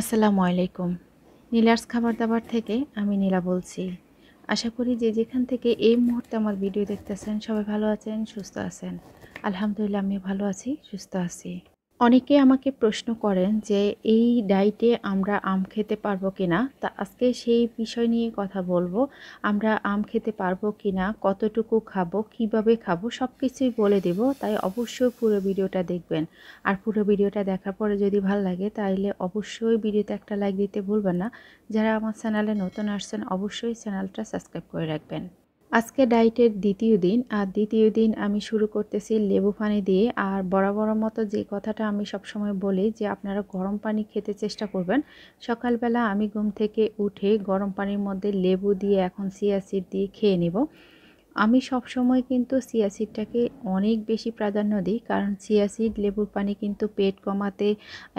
আসসালামু আলাইকুম নীলার্স খাবার দাবার থেকে আমি নীলা বলছি আশা করি যে যেখান থেকে এই মুহূর্তে আমার ভিডিও দেখতেছেন সবাই ভালো আছেন সুস্থ আছেন আলহামদুলিল্লাহ আমি ভালো আছি সুস্থ আছি অনেকে আমাকে প্রশ্ন করেন যে এই ডায়েটে আমরা আম খেতে পারবো কি না তা আজকে সেই বিষয় নিয়ে কথা বলবো আমরা আম খেতে পারবো কি না কতটুকু খাবো কিভাবে খাবো সব কিছুই বলে দেব তাই অবশ্যই পুরো ভিডিওটা দেখবেন আর পুরো ভিডিওটা দেখার পরে যদি ভাল লাগে তাইলে অবশ্যই ভিডিওতে একটা লাইক দিতে ভুলবেন না যারা আমার চ্যানেলে নতুন আসছেন অবশ্যই চ্যানেলটা সাবস্ক্রাইব করে রাখবেন আজকে ডায়েটের দ্বিতীয় দিন আর দ্বিতীয় দিন আমি শুরু করতেছি লেবু পানি দিয়ে আর বরাবর মতো যে কথাটা আমি সবসময় বলি যে আপনারা গরম পানি খেতে চেষ্টা করবেন সকালবেলা আমি ঘুম থেকে উঠে গরম পানির মধ্যে লেবু দিয়ে এখন সিয়াসিড দিয়ে খেয়ে নেব আমি সবসময় কিন্তু সিয়াসিডটাকে অনেক বেশি প্রাধান্য দিই কারণ সিয়াসিড লেবুর পানি কিন্তু পেট কমাতে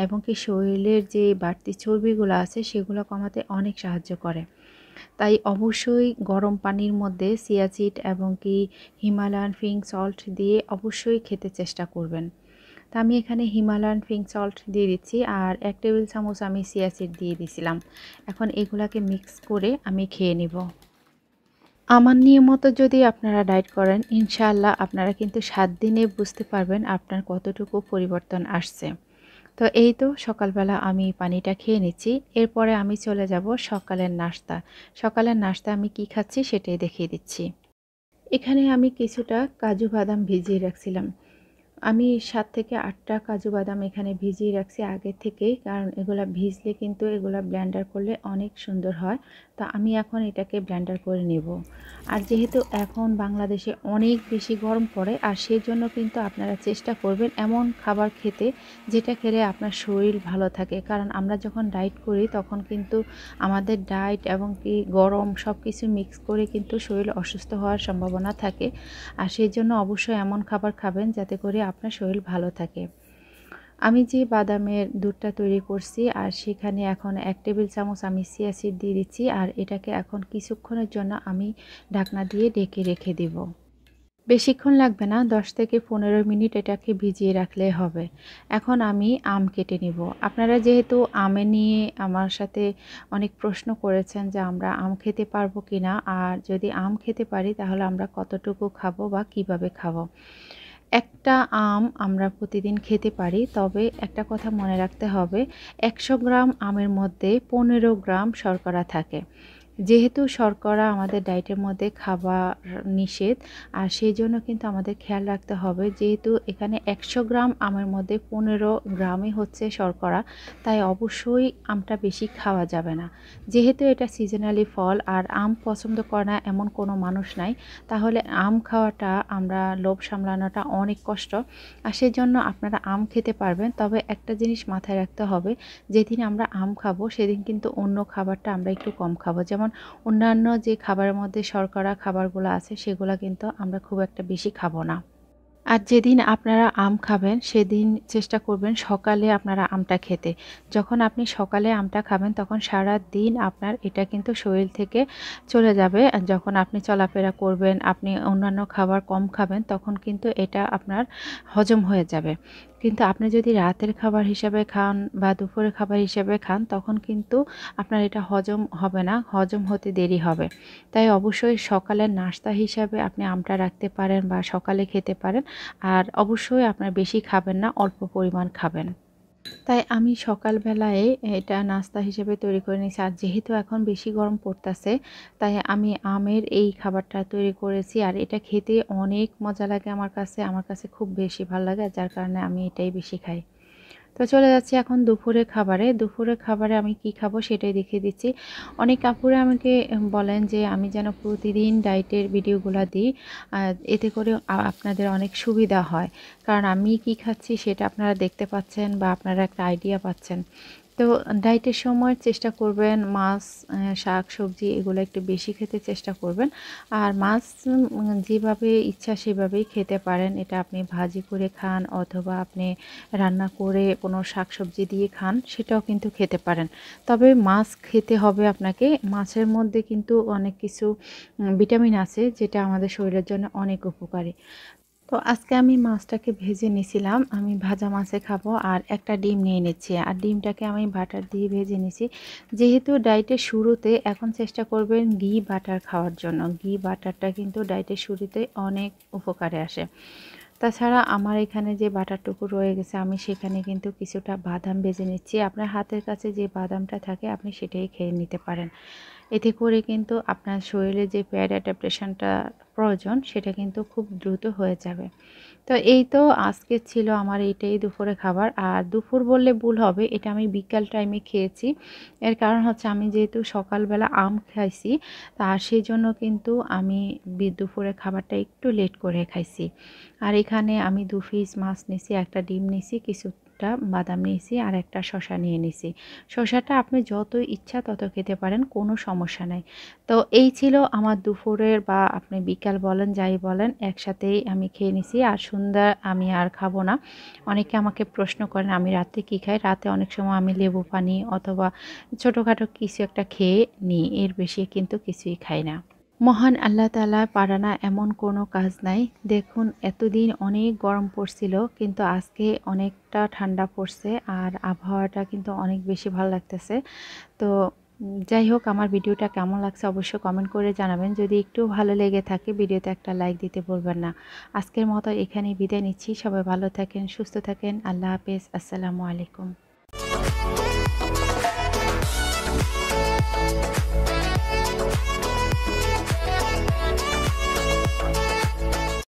এবং কি শরীরের যে বাড়তি চর্বিগুলো আছে সেগুলো কমাতে অনেক সাহায্য করে তাই অবশ্যই গরম পানির মধ্যে সিয়াসিড এবং কি হিমালয়ান ফিঙ্ক সল্ট দিয়ে অবশ্যই খেতে চেষ্টা করবেন তা আমি এখানে হিমালয়ান ফিং সল্ট দিয়ে দিচ্ছি আর এক টেবিল চামচ আমি সিয়াসিড দিয়ে দিছিলাম এখন এগুলাকে মিক্স করে আমি খেয়ে নেব আমার নিয়মত যদি আপনারা ডায়েট করেন ইনশাআল্লাহ আপনারা কিন্তু সাত দিনে বুঝতে পারবেন আপনার কতটুকু পরিবর্তন আসছে তো এই তো সকালবেলা আমি পানিটা খেয়ে নিচ্ছি এরপরে আমি চলে যাব সকালের নাস্তা সকালের নাস্তা আমি কি খাচ্ছি সেটাই দেখিয়ে দিচ্ছি এখানে আমি কিছুটা কাজু বাদাম ভিজিয়ে রাখছিলাম আমি সাত থেকে আটটা কাজু বাদাম এখানে ভিজিয়ে রাখছি আগে থেকেই কারণ এগুলো ভিজলে কিন্তু এগুলো ব্ল্যান্ডার করলে অনেক সুন্দর হয় তা আমি এখন এটাকে ব্ল্যান্ডার করে নেব আর যেহেতু এখন বাংলাদেশে অনেক বেশি গরম পড়ে আর সেই জন্য কিন্তু আপনারা চেষ্টা করবেন এমন খাবার খেতে যেটা খেলে আপনার শরীর ভালো থাকে কারণ আমরা যখন ডায়েট করি তখন কিন্তু আমাদের ডায়েট এবং কি গরম সব কিছু মিক্স করে কিন্তু শরীর অসুস্থ হওয়ার সম্ভাবনা থাকে আর সেই জন্য অবশ্যই এমন খাবার খাবেন যাতে করে আপনার শরীর ভালো থাকে আমি যে বাদামের দুধটা তৈরি করছি আর সেখানে এখন এক টেবিল চামচ আমি সিয়াসিড দিয়ে দিচ্ছি আর এটাকে এখন কিছুক্ষণের জন্য আমি ঢাকনা দিয়ে ডেকে রেখে দেব বেশিক্ষণ লাগবে না 10 থেকে পনেরো মিনিট এটাকে ভিজিয়ে রাখলে হবে এখন আমি আম কেটে নিব আপনারা যেহেতু আমে নিয়ে আমার সাথে অনেক প্রশ্ন করেছেন যে আমরা আম খেতে পারবো কি না আর যদি আম খেতে পারি তাহলে আমরা কতটুকু খাবো বা কিভাবে খাবো একটা আম আমরা প্রতিদিন খেতে পারি তবে একটা কথা মনে রাখতে হবে একশো গ্রাম আমের মধ্যে পনেরো গ্রাম শর্করা থাকে যেহেতু শর্করা আমাদের ডায়েটের মধ্যে খাবার নিষেধ আর সেই জন্য কিন্তু আমাদের খেয়াল রাখতে হবে যেহেতু এখানে একশো গ্রাম আমের মধ্যে পনেরো গ্রামই হচ্ছে শর্করা তাই অবশ্যই আমটা বেশি খাওয়া যাবে না যেহেতু এটা সিজনালি ফল আর আম পছন্দ করে না এমন কোনো মানুষ নাই তাহলে আম খাওয়াটা আমরা লোভ সামলানোটা অনেক কষ্ট আর সেই জন্য আপনারা আম খেতে পারবেন তবে একটা জিনিস মাথায় রাখতে হবে যেদিন আমরা আম খাবো সেদিন কিন্তু অন্য খাবারটা আমরা একটু কম খাবো যেমন যেমন অন্যান্য যে খাবারের মধ্যে শর্করা খাবারগুলো আছে সেগুলো কিন্তু আমরা খুব একটা বেশি খাবো না আর যেদিন আপনারা আম খাবেন সেদিন চেষ্টা করবেন সকালে আপনারা আমটা খেতে যখন আপনি সকালে আমটা খাবেন তখন সারা দিন আপনার এটা কিন্তু শরীর থেকে চলে যাবে যখন আপনি চলাফেরা করবেন আপনি অন্যান্য খাবার কম খাবেন তখন কিন্তু এটা আপনার হজম হয়ে যাবে কিন্তু আপনি যদি রাতের খাবার হিসাবে খান বা দুপুরের খাবার হিসাবে খান তখন কিন্তু আপনার এটা হজম হবে না হজম হতে দেরি হবে তাই অবশ্যই সকালের নাস্তা হিসাবে আপনি আমটা রাখতে পারেন বা সকালে খেতে পারেন আর অবশ্যই আপনার বেশি খাবেন না অল্প পরিমাণ খাবেন তাই আমি সকালবেলায় এটা নাস্তা হিসেবে তৈরি করে নিয়েছি আর যেহেতু এখন বেশি গরম পড়তেছে তাই আমি আমের এই খাবারটা তৈরি করেছি আর এটা খেতে অনেক মজা লাগে আমার কাছে আমার কাছে খুব বেশি ভালো লাগে যার কারণে আমি এটাই বেশি খাই তো চলে যাচ্ছি এখন দুপুরে খাবারে দুপুরে খাবারে আমি কি খাবো সেটাই দেখিয়ে দিচ্ছি অনেক কাপুরে আমাকে বলেন যে আমি যেন প্রতিদিন ডায়েটের ভিডিওগুলো দিই এতে করে আপনাদের অনেক সুবিধা হয় কারণ আমি কি খাচ্ছি সেটা আপনারা দেখতে পাচ্ছেন বা আপনারা একটা আইডিয়া পাচ্ছেন তো ডায়েটের সময় চেষ্টা করবেন মাছ শাক সবজি এগুলো একটু বেশি খেতে চেষ্টা করবেন আর মাছ যেভাবে ইচ্ছা সেভাবেই খেতে পারেন এটা আপনি ভাজি করে খান অথবা আপনি রান্না করে কোনো শাক সবজি দিয়ে খান সেটাও কিন্তু খেতে পারেন তবে মাছ খেতে হবে আপনাকে মাছের মধ্যে কিন্তু অনেক কিছু ভিটামিন আছে যেটা আমাদের শরীরের জন্য অনেক উপকারী তো আজকে আমি মাছটাকে ভেজে নিয়েছিলাম আমি ভাজা মাছে খাবো আর একটা ডিম নিয়ে নিচ্ছি আর ডিমটাকে আমি বাটার দিয়ে ভেজে নিছি যেহেতু ডায়েটের শুরুতে এখন চেষ্টা করবেন ঘি বাটার খাওয়ার জন্য ঘি বাটারটা কিন্তু ডায়েটের শুরুতে অনেক উপকারে আসে তাছাড়া আমার এখানে যে বাটারটুকু রয়ে গেছে আমি সেখানে কিন্তু কিছুটা বাদাম ভেজে নিচ্ছি আপনার হাতের কাছে যে বাদামটা থাকে আপনি সেটাই খেয়ে নিতে পারেন এতে করে কিন্তু আপনার শরীরে যে প্যাড অ্যাডাপ্টেশনটা প্রয়োজন সেটা কিন্তু খুব দ্রুত হয়ে যাবে তো এই তো আজকে ছিল আমার এইটাই দুপুরে খাবার আর দুপুর বললে ভুল হবে এটা আমি বিকাল টাইমে খেয়েছি এর কারণ হচ্ছে আমি যেহেতু সকালবেলা আম খাইছি তার সেই জন্য কিন্তু আমি দুপুরে খাবারটা একটু লেট করে খাইছি আর এখানে আমি দু পিস মাছ নিছি একটা ডিম নিছি কিছু একটা বাদাম নিয়েছি আর একটা শশা নিয়ে নিছি শশাটা আপনি যত ইচ্ছা তত খেতে পারেন কোনো সমস্যা নাই তো এই ছিল আমার দুপুরের বা আপনি বিকাল বলেন যাই বলেন একসাথেই আমি খেয়ে নিছি আর সন্ধ্যা আমি আর খাবো না অনেকে আমাকে প্রশ্ন করেন আমি রাতে কি খাই রাতে অনেক সময় আমি লেবু পানি অথবা ছোটোখাটো কিছু একটা খেয়ে নিই এর বেশি কিন্তু কিছুই খাই না মহান আল্লাহ তালা পারানা এমন কোনো কাজ নাই দেখুন এতদিন অনেক গরম পড়ছিল কিন্তু আজকে অনেকটা ঠান্ডা পড়ছে আর আবহাওয়াটা কিন্তু অনেক বেশি ভালো লাগতেছে তো যাই হোক আমার ভিডিওটা কেমন লাগছে অবশ্যই কমেন্ট করে জানাবেন যদি একটু ভালো লেগে থাকে ভিডিওতে একটা লাইক দিতে বলবেন না আজকের মতো এখানেই বিদায় নিচ্ছি সবাই ভালো থাকেন সুস্থ থাকেন আল্লাহ হাফেজ আসসালামু আলাইকুম